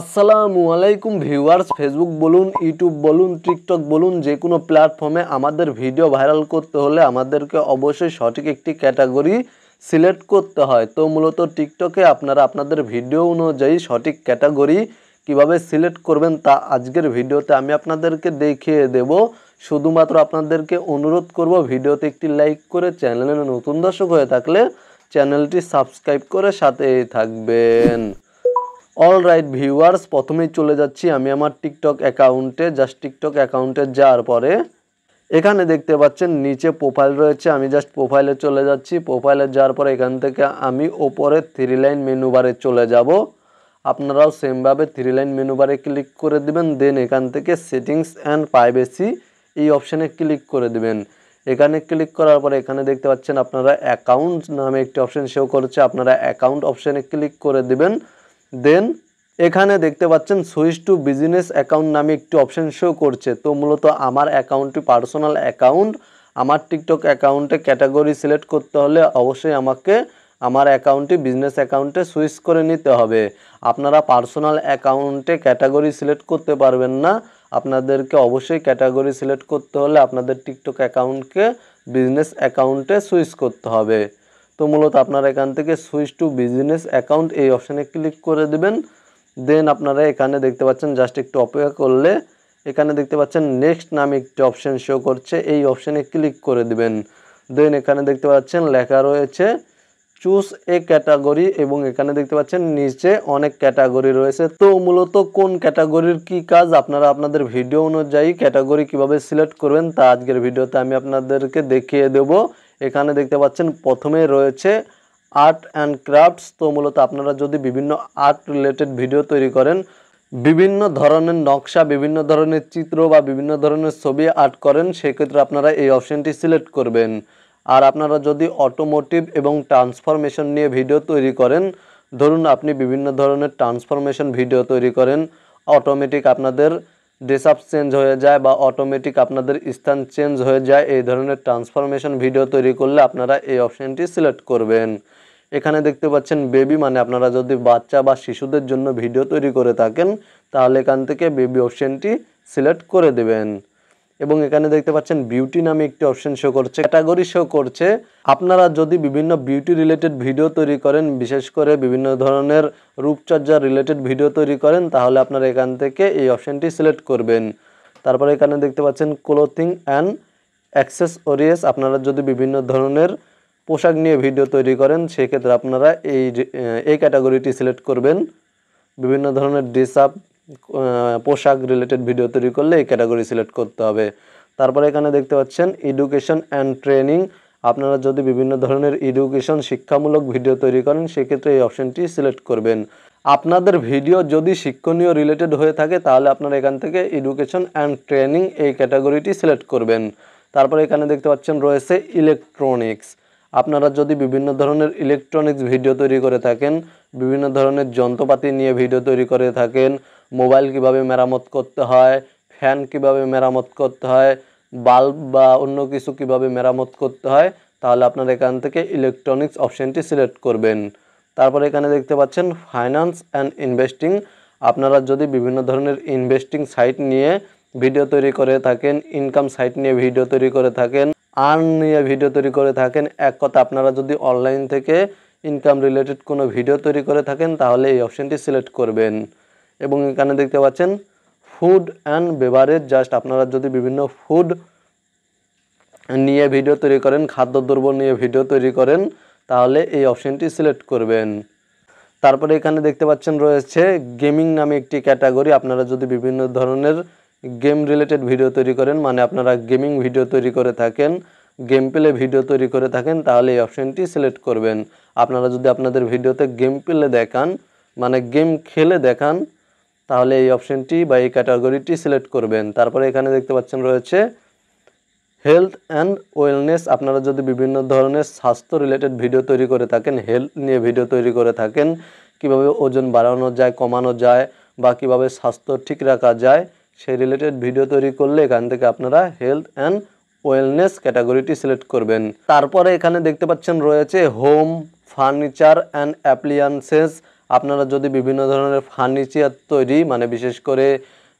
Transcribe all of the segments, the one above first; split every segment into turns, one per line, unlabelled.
আসসালামু আলাইকুম viewers Facebook বলুন ইউটিউব বলুন টিকটক বলুন যে কোনো প্ল্যাটফর্মে আমাদের ভিডিও ভাইরাল করতে হলে আমাদেরকে অবশ্যই সঠিক একটি ক্যাটাগরি সিলেক্ট করতে হয় তো মূলত টিকটকে আপনারা আপনাদের ভিডিও অনুযায়ী সঠিক ক্যাটাগরি কিভাবে সিলেক্ট করবেন তা আজকের ভিডিওতে আমি আপনাদেরকে দেখিয়ে দেব শুধুমাত্র আপনাদেরকে অনুরোধ করব ভিডিওতে একটি লাইক করে চ্যানেলে নতুন দর্শক হয়ে থাকলে চ্যানেলটি সাবস্ক্রাইব করে সাথে থাকবেন অল রাইট ভিউয়ার্স প্রথমেই চলে যাচ্ছি আমি আমার টিকটক অ্যাকাউন্টে জাস্ট টিকটক অ্যাকাউন্টে যাওয়ার পরে এখানে দেখতে পাচ্ছেন নিচে প্রোফাইল রয়েছে আমি জাস্ট প্রোফাইলে চলে যাচ্ছি প্রোফাইলে যাওয়ার পরে এখান থেকে আমি ওপরে থ্রি লাইন মেনু বারে চলে যাব আপনারাও সেমভাবে থ্রি লাইন মেনু বারে ক্লিক করে দিবেন দেন এখান থেকে সেটিংস অ্যান্ড প্রাইভেসি এই অপশানে ক্লিক করে দেবেন এখানে ক্লিক করার পরে এখানে দেখতে পাচ্ছেন আপনারা অ্যাকাউন্ট নামে একটি অপশান সেও করছে আপনারা অ্যাকাউন্ট অপশানে ক্লিক করে দেবেন দেন এখানে দেখতে পাচ্ছেন সুইচ টু বিজনেস অ্যাকাউন্ট নামে একটি অপশান শো করছে তো মূলত আমার অ্যাকাউন্টটি পার্সোনাল অ্যাকাউন্ট আমার টিকটক অ্যাকাউন্টে ক্যাটাগরি সিলেক্ট করতে হলে অবশ্যই আমাকে আমার অ্যাকাউন্টটি বিজনেস অ্যাকাউন্টে সুইচ করে নিতে হবে আপনারা পার্সোনাল অ্যাকাউন্টে ক্যাটাগরি সিলেক্ট করতে পারবেন না আপনাদেরকে অবশ্যই ক্যাটাগরি সিলেক্ট করতে হলে আপনাদের টিকটক অ্যাকাউন্টকে বিজনেস অ্যাকাউন্টে সুইচ করতে হবে তো মূলত আপনারা এখান থেকে সুইচ টু বিজনেস অ্যাকাউন্ট এই অপশানে ক্লিক করে দেবেন দেন আপনারা এখানে দেখতে পাচ্ছেন জাস্ট একটু অপেক্ষা করলে এখানে দেখতে পাচ্ছেন নেক্সট নামে একটি অপশান শো করছে এই অপশানে ক্লিক করে দেবেন দেন এখানে দেখতে পাচ্ছেন লেখা রয়েছে চুজ এ ক্যাটাগরি এবং এখানে দেখতে পাচ্ছেন নিচে অনেক ক্যাটাগরি রয়েছে তো মূলত কোন ক্যাটাগরির কি কাজ আপনারা আপনাদের ভিডিও অনুযায়ী ক্যাটাগরি কিভাবে সিলেক্ট করবেন তা আজকের ভিডিওতে আমি আপনাদেরকে দেখিয়ে দেবো এখানে দেখতে পাচ্ছেন প্রথমে রয়েছে আর্ট অ্যান্ড ক্রাফটস তো মূলত আপনারা যদি বিভিন্ন আর্ট রিলেটেড ভিডিও তৈরি করেন বিভিন্ন ধরনের নকশা বিভিন্ন ধরনের চিত্র বা বিভিন্ন ধরনের ছবি আর্ট করেন সেক্ষেত্রে আপনারা এই অপশানটি সিলেক্ট করবেন আর আপনারা যদি অটোমোটিভ এবং ট্রান্সফরমেশন নিয়ে ভিডিও তৈরি করেন ধরুন আপনি বিভিন্ন ধরনের ট্রান্সফরমেশন ভিডিও তৈরি করেন অটোমেটিক আপনাদের ড্রেস আপ চেঞ্জ হয়ে যায় বা অটোমেটিক আপনাদের স্থান চেঞ্জ হয়ে যায় এই ধরনের ট্রান্সফরমেশন ভিডিও তৈরি করলে আপনারা এই অপশানটি সিলেক্ট করবেন এখানে দেখতে পাচ্ছেন বেবি মানে আপনারা যদি বাচ্চা বা শিশুদের জন্য ভিডিও তৈরি করে থাকেন তাহলে এখান থেকে বেবি অপশানটি সিলেক্ট করে দেবেন এবং এখানে দেখতে পাচ্ছেন বিউটি নামে একটি অপশন শো করছে ক্যাটাগরি শো করছে আপনারা যদি বিভিন্ন বিউটি রিলেটেড ভিডিও তৈরি করেন বিশেষ করে বিভিন্ন ধরনের রূপচর্যা রিলেটেড ভিডিও তৈরি করেন তাহলে আপনারা এখান থেকে এই অপশনটি সিলেক্ট করবেন তারপরে এখানে দেখতে পাচ্ছেন ক্লোথিং অ্যান্ড অ্যাক্সেসরিয়াস আপনারা যদি বিভিন্ন ধরনের পোশাক নিয়ে ভিডিও তৈরি করেন সেক্ষেত্রে আপনারা এই এই ক্যাটাগরিটি সিলেক্ট করবেন বিভিন্ন ধরনের ড্রেস আপ পোশাক রিলেটেড ভিডিও তৈরি করলে এই ক্যাটাগরি সিলেক্ট করতে হবে তারপরে এখানে দেখতে পাচ্ছেন এডুকেশন অ্যান্ড ট্রেনিং আপনারা যদি বিভিন্ন ধরনের এডুকেশন শিক্ষামূলক ভিডিও তৈরি করেন সেক্ষেত্রে এই অপশানটি সিলেক্ট করবেন আপনাদের ভিডিও যদি শিক্ষণীয় রিলেটেড হয়ে থাকে তাহলে আপনারা এখান থেকে এডুকেশন অ্যান্ড ট্রেনিং এই ক্যাটাগরিটি সিলেক্ট করবেন তারপরে এখানে দেখতে পাচ্ছেন রয়েছে ইলেকট্রনিক্স আপনারা যদি বিভিন্ন ধরনের ইলেকট্রনিক্স ভিডিও তৈরি করে থাকেন বিভিন্ন ধরনের যন্ত্রপাতি নিয়ে ভিডিও তৈরি করে থাকেন মোবাইল কিভাবে মেরামত করতে হয় ফ্যান কিভাবে মেরামত করতে হয় বাল্ব বা অন্য কিছু কিভাবে মেরামত করতে হয় তাহলে আপনার এখান থেকে ইলেকট্রনিক্স অপশানটি সিলেক্ট করবেন তারপর এখানে দেখতে পাচ্ছেন ফাইন্যান্স অ্যান্ড ইনভেস্টিং আপনারা যদি বিভিন্ন ধরনের ইনভেস্টিং সাইট নিয়ে ভিডিও তৈরি করে থাকেন ইনকাম সাইট নিয়ে ভিডিও তৈরি করে থাকেন আর্ন নিয়ে ভিডিও তৈরি করে থাকেন এক কথা আপনারা যদি অনলাইন থেকে ইনকাম রিলেটেড কোনো ভিডিও তৈরি করে থাকেন তাহলে এই অপশানটি সিলেক্ট করবেন এবং এখানে দেখতে পাচ্ছেন ফুড অ্যান্ড বেভারেজ জাস্ট আপনারা যদি বিভিন্ন ফুড নিয়ে ভিডিও তৈরি করেন খাদ্যদ্রব্য নিয়ে ভিডিও তৈরি করেন তাহলে এই অপশানটি সিলেক্ট করবেন তারপরে এখানে দেখতে পাচ্ছেন রয়েছে গেমিং নামে একটি ক্যাটাগরি আপনারা যদি বিভিন্ন ধরনের গেম রিলেটেড ভিডিও তৈরি করেন মানে আপনারা গেমিং ভিডিও তৈরি করে থাকেন গেম প্লে ভিডিও তৈরি করে থাকেন তাহলে এই অপশানটি সিলেক্ট করবেন আপনারা যদি আপনাদের ভিডিওতে গেম প্লে দেখান মানে গেম খেলে দেখান তাহলে এই অপশনটি বা এই ক্যাটাগরিটি সিলেক্ট করবেন তারপরে এখানে দেখতে পাচ্ছেন রয়েছে হেলথ অ্যান্ড ওয়েলনেস আপনারা যদি বিভিন্ন ধরনের স্বাস্থ্য রিলেটেড ভিডিও তৈরি করে থাকেন হেলথ নিয়ে ভিডিও তৈরি করে থাকেন কিভাবে ওজন বাড়ানো যায় কমানো যায় বা কিভাবে স্বাস্থ্য ঠিক রাখা যায় সেই রিলেটেড ভিডিও তৈরি করলে এখান থেকে আপনারা হেলথ অ্যান্ড ওয়েলনেস ক্যাটাগরিটি সিলেক্ট করবেন তারপরে এখানে দেখতে পাচ্ছেন রয়েছে হোম ফার্নিচার অ্যান্ড অ্যাপ্লিয়ান্সেস আপনারা যদি বিভিন্ন ধরনের ফার্নিচার তৈরি মানে বিশেষ করে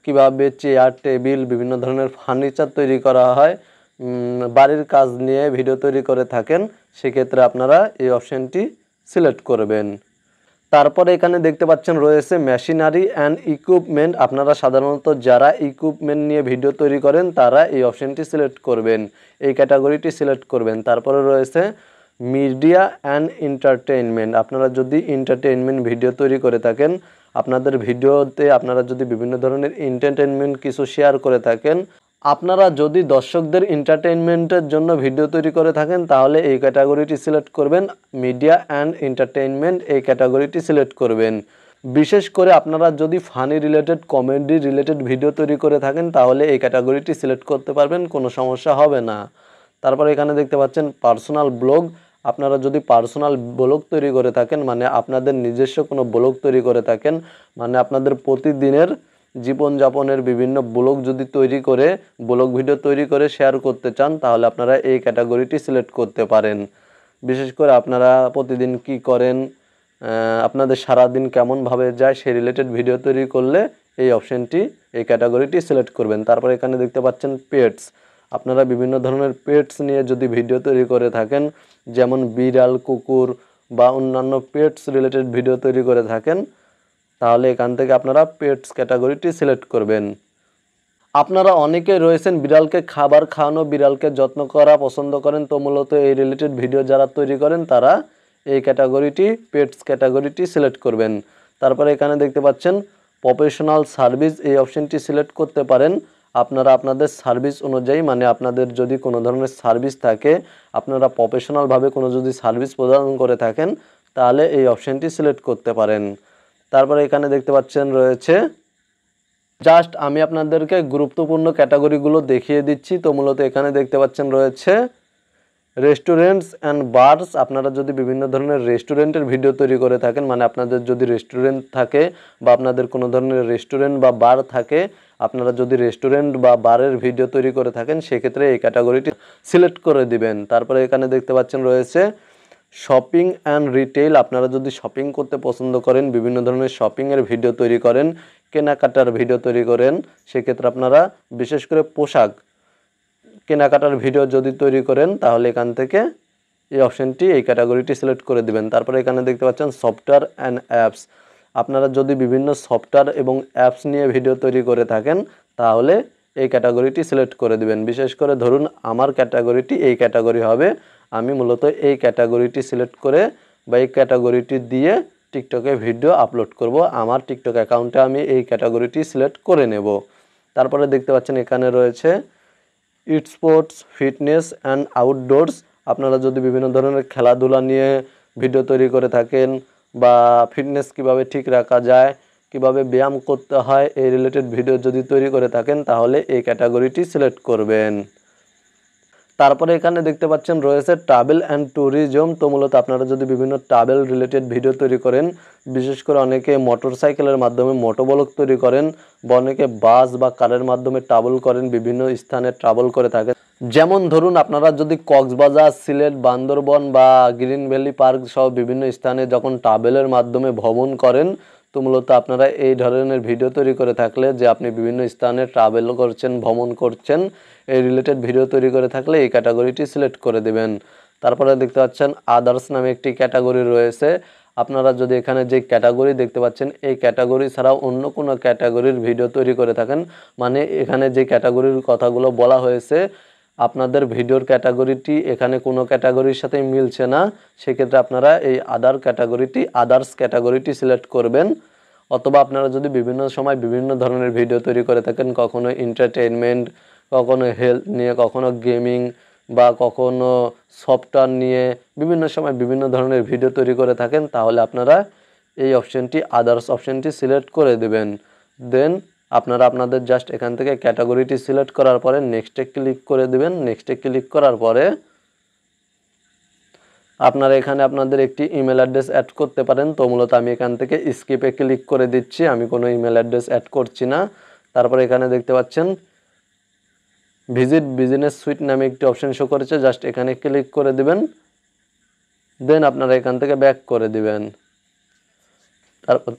কিভাবে চেয়ার টেবিল বিভিন্ন ধরনের ফার্নিচার তৈরি করা হয় বাড়ির কাজ নিয়ে ভিডিও তৈরি করে থাকেন সেক্ষেত্রে আপনারা এই অপশানটি সিলেক্ট করবেন তারপরে এখানে দেখতে পাচ্ছেন রয়েছে মেশিনারি অ্যান্ড ইকুইপমেন্ট আপনারা সাধারণত যারা ইকুইপমেন্ট নিয়ে ভিডিও তৈরি করেন তারা এই অপশানটি সিলেক্ট করবেন এই ক্যাটাগরিটি সিলেক্ট করবেন তারপরে রয়েছে মিডিয়া অ্যান্ড এন্টারটেইনমেন্ট আপনারা যদি এন্টারটেইনমেন্ট ভিডিও তৈরি করে থাকেন আপনাদের ভিডিওতে আপনারা যদি বিভিন্ন ধরনের এন্টারটেইনমেন্ট কিছু শেয়ার করে থাকেন আপনারা যদি দর্শকদের এন্টারটেইনমেন্টের জন্য ভিডিও তৈরি করে থাকেন তাহলে এই ক্যাটাগরিটি সিলেক্ট করবেন মিডিয়া অ্যান্ড এন্টারটেইনমেন্ট এই ক্যাটাগরিটি সিলেক্ট করবেন বিশেষ করে আপনারা যদি funny related comedy related video তৈরি করে থাকেন তাহলে এই ক্যাটাগরিটি সিলেক্ট করতে পারবেন কোনো সমস্যা হবে না তারপরে এখানে দেখতে পাচ্ছেন পার্সোনাল ব্লগ আপনারা যদি পার্সোনাল ব্লগ তৈরি করে থাকেন মানে আপনাদের নিজস্ব কোনো ব্লগ তৈরি করে থাকেন মানে আপনাদের প্রতিদিনের জীবনযাপনের বিভিন্ন ব্লগ যদি তৈরি করে ব্লগ ভিডিও তৈরি করে শেয়ার করতে চান তাহলে আপনারা এই ক্যাটাগরিটি সিলেক্ট করতে পারেন বিশেষ করে আপনারা প্রতিদিন কি করেন আপনাদের সারাদিন কেমনভাবে যায় সে রিলেটেড ভিডিও তৈরি করলে এই অপশানটি এই ক্যাটাগরিটি সিলেক্ট করবেন তারপর এখানে দেখতে পাচ্ছেন পেটস আপনারা বিভিন্ন ধরনের পেটস নিয়ে যদি ভিডিও তৈরি করে থাকেন যেমন বিড়াল কুকুর বা অন্যান্য পেটস রিলেটেড ভিডিও তৈরি করে থাকেন তাহলে এখান থেকে আপনারা পেটস ক্যাটাগরিটি সিলেক্ট করবেন আপনারা অনেকে রয়েছেন বিড়ালকে খাবার খাওয়ানো বিড়ালকে যত্ন করা পছন্দ করেন তো মূলত এই রিলেটেড ভিডিও যারা তৈরি করেন তারা এই ক্যাটাগরিটি পেটস ক্যাটাগরিটি সিলেক্ট করবেন তারপরে এখানে দেখতে পাচ্ছেন প্রফেশনাল সার্ভিস এই অপশনটি সিলেক্ট করতে পারেন আপনারা আপনাদের সার্ভিস অনুযায়ী মানে আপনাদের যদি কোনো ধরনের সার্ভিস থাকে আপনারা প্রফেশনালভাবে কোনো যদি সার্ভিস প্রদান করে থাকেন তাহলে এই অপশানটি সিলেক্ট করতে পারেন তারপরে এখানে দেখতে পাচ্ছেন রয়েছে জাস্ট আমি আপনাদেরকে গুরুত্বপূর্ণ ক্যাটাগরিগুলো দেখিয়ে দিচ্ছি তো মূলত এখানে দেখতে পাচ্ছেন রয়েছে রেস্টুরেন্টস অ্যান্ড বারস আপনারা যদি বিভিন্ন ধরনের রেস্টুরেন্টের ভিডিও তৈরি করে থাকেন মানে আপনাদের যদি রেস্টুরেন্ট থাকে বা আপনাদের কোনো ধরনের রেস্টুরেন্ট বা বার থাকে আপনারা যদি রেস্টুরেন্ট বা বারের ভিডিও তৈরি করে থাকেন সেক্ষেত্রে এই ক্যাটাগরিটি সিলেক্ট করে দিবেন তারপরে এখানে দেখতে পাচ্ছেন রয়েছে শপিং অ্যান্ড রিটেল আপনারা যদি শপিং করতে পছন্দ করেন বিভিন্ন ধরনের শপিংয়ের ভিডিও তৈরি করেন কেনাকাটার ভিডিও তৈরি করেন সেক্ষেত্রে আপনারা বিশেষ করে পোশাক কেনাকাটার ভিডিও যদি তৈরি করেন তাহলে এখান থেকে এই অপশানটি এই ক্যাটাগরিটি সিলেক্ট করে দিবেন তারপরে এখানে দেখতে পাচ্ছেন সফটওয়্যার অ্যান্ড অ্যাপস আপনারা যদি বিভিন্ন সফটওয়্যার এবং অ্যাপস নিয়ে ভিডিও তৈরি করে থাকেন তাহলে এই ক্যাটাগরিটি সিলেক্ট করে দিবেন বিশেষ করে ধরুন আমার ক্যাটাগরিটি এই ক্যাটাগরি হবে আমি মূলত এই ক্যাটাগরিটি সিলেক্ট করে বা এই ক্যাটাগরিটি দিয়ে টিকটকে ভিডিও আপলোড করব আমার টিকটক অ্যাকাউন্টে আমি এই ক্যাটাগরিটি সিলেক্ট করে নেব তারপরে দেখতে পাচ্ছেন এখানে রয়েছে it sports fitness and outdoors আপনারা যদি বিভিন্ন ধরনের খেলাধুলা নিয়ে ভিডিও তৈরি করে থাকেন বা ফিটনেস কিভাবে ঠিক রাখা যায় কিভাবে ব্যায়াম করতে হয় এই রিলেটেড ভিডিও যদি তৈরি করে থাকেন তাহলে এই ক্যাটাগরিটি সিলেক্ট করবেন তারপরে এখানে দেখতে পাচ্ছেন রয়েছে ট্রাভেল অ্যান্ড ট্যুরিজম তো মূলত আপনারা যদি বিভিন্ন ট্রাভেল রিলেটেড ভিডিও তৈরি করেন বিশেষ করে অনেকে মোটর সাইকেলের মাধ্যমে মোটোবলক তৈরি করেন বা অনেকে বাস বা কারের মাধ্যমে ট্রাভেল করেন বিভিন্ন স্থানে ট্রাভেল করে থাকেন যেমন ধরুন আপনারা যদি কক্সবাজার সিলেট বান্দরবন বা গ্রিন ভ্যালি পার্ক সহ বিভিন্ন স্থানে যখন ট্রাভেলের মাধ্যমে ভ্রমণ করেন তো মূলত আপনারা এই ধরনের ভিডিও তৈরি করে থাকলে যে আপনি বিভিন্ন স্থানে ট্রাভেল করছেন ভ্রমণ করছেন এই রিলেটেড ভিডিও তৈরি করে থাকলে এই ক্যাটাগরিটি সিলেক্ট করে দেবেন তারপরে দেখতে পাচ্ছেন আদার্স নামে একটি ক্যাটাগরি রয়েছে আপনারা যদি এখানে যে ক্যাটাগরি দেখতে পাচ্ছেন এই ক্যাটাগরি ছাড়াও অন্য কোনো ক্যাটাগরির ভিডিও তৈরি করে থাকেন মানে এখানে যে ক্যাটাগরির কথাগুলো বলা হয়েছে আপনাদের ভিডিওর ক্যাটাগরিটি এখানে কোনো ক্যাটাগরির সাথে মিলছে না সেক্ষেত্রে আপনারা এই আদার ক্যাটাগরিটি আদার্স ক্যাটাগরিটি সিলেক্ট করবেন অথবা আপনারা যদি বিভিন্ন সময় বিভিন্ন ধরনের ভিডিও তৈরি করে থাকেন কখনো এন্টারটেনমেন্ট কখনো হেলথ নিয়ে কখনো গেমিং বা কখনো সফটওয়্যার নিয়ে বিভিন্ন সময় বিভিন্ন ধরনের ভিডিও তৈরি করে থাকেন তাহলে আপনারা এই অপশানটি আদার্স অপশানটি সিলেক্ট করে দেবেন দেন আপনারা আপনাদের জাস্ট এখান থেকে ক্যাটাগরিটি সিলেক্ট করার পরে নেক্সটে ক্লিক করে দেবেন নেক্সটে ক্লিক করার পরে আপনারা এখানে আপনাদের একটি ইমেল অ্যাড্রেস অ্যাড করতে পারেন তো মূলত আমি এখান থেকে স্কিপে ক্লিক করে দিচ্ছি আমি কোনো ইমেল অ্যাড্রেস অ্যাড করছি না তারপরে এখানে দেখতে পাচ্ছেন ভিজিট বিজনেস সুইট নামে একটি অপশন শো করেছে জাস্ট এখানে ক্লিক করে দিবেন দেন আপনারা এখান থেকে ব্যাক করে দিবেন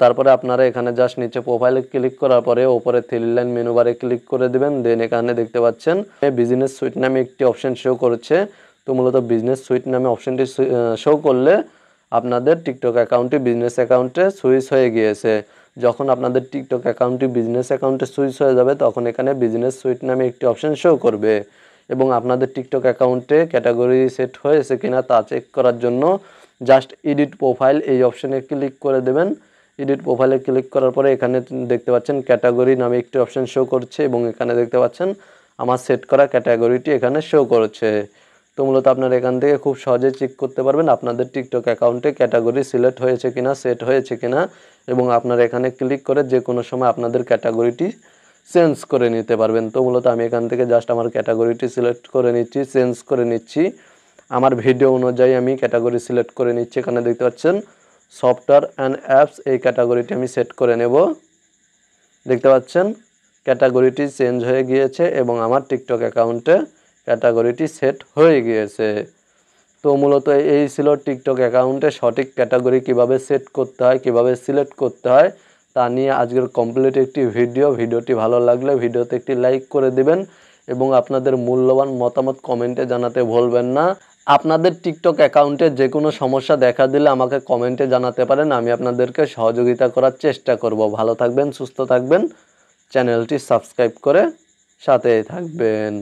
তারপরে আপনারা এখানে জাস্ট নিচে প্রোফাইলে ক্লিক করার পরে ওপরে থ্রি লাইন মেনু বারে ক্লিক করে দেবেন দেন এখানে দেখতে পাচ্ছেন বিজনেস সুইট নামে একটি অপশন শো করছে তো মূলত বিজনেস সুইট নামে অপশনটি শো করলে আপনাদের টিকটক অ্যাকাউন্টটি বিজনেস অ্যাকাউন্টে সুইচ হয়ে গিয়েছে যখন আপনাদের টিকটক অ্যাকাউন্টটি বিজনেস অ্যাকাউন্টে সুইচ হয়ে যাবে তখন এখানে বিজনেস সুইট নামে একটি অপশন শো করবে এবং আপনাদের টিকটক অ্যাকাউন্টে ক্যাটাগরি সেট হয়েছে কিনা তা চেক করার জন্য জাস্ট এডিট প্রোফাইল এই অপশনে ক্লিক করে দেবেন এডিট প্রোফাইলে ক্লিক করার পরে এখানে দেখতে পাচ্ছেন ক্যাটাগরি নামে একটি অপশান শো করছে এবং এখানে দেখতে পাচ্ছেন আমার সেট করা ক্যাটাগরিটি এখানে শো করছে তো মূলত আপনারা এখান থেকে খুব সহজে চেক করতে পারবেন আপনাদের টিকটক অ্যাকাউন্টে ক্যাটাগরি সিলেক্ট হয়েছে কিনা সেট হয়েছে কিনা এবং আপনারা এখানে ক্লিক করে যে কোনো সময় আপনাদের ক্যাটাগরিটি চেঞ্জ করে নিতে পারবেন তো মূলত আমি এখান থেকে জাস্ট আমার ক্যাটাগরিটি সিলেক্ট করে নিচ্ছি চেঞ্জ করে নিচ্ছি আমার ভিডিও অনুযায়ী আমি ক্যাটাগরি সিলেক্ট করে নিচ্ছি এখানে দেখতে পাচ্ছেন সফটওয়্যার অ্যান্ড অ্যাপস এই ক্যাটাগরিটি আমি সেট করে নেব দেখতে পাচ্ছেন ক্যাটাগরিটি চেঞ্জ হয়ে গিয়েছে এবং আমার টিকটক অ্যাকাউন্টে ক্যাটাগরিটি সেট হয়ে গিয়েছে তো মূলত এই ছিল টিকটক অ্যাকাউন্টে সঠিক ক্যাটাগরি কিভাবে সেট করতে হয় কিভাবে সিলেক্ট করতে হয় তা নিয়ে আজকের কমপ্লিট একটি ভিডিও ভিডিওটি ভালো লাগলে ভিডিওতে একটি লাইক করে দিবেন এবং আপনাদের মূল্যবান মতামত কমেন্টে জানাতে ভুলবেন না আপনাদের টিকটক অ্যাকাউন্টে যে কোনো সমস্যা দেখা দিলে আমাকে কমেন্টে জানাতে পারেন আমি আপনাদেরকে সহযোগিতা করার চেষ্টা করব ভালো থাকবেন সুস্থ থাকবেন চ্যানেলটি সাবস্ক্রাইব করে সাথে থাকবেন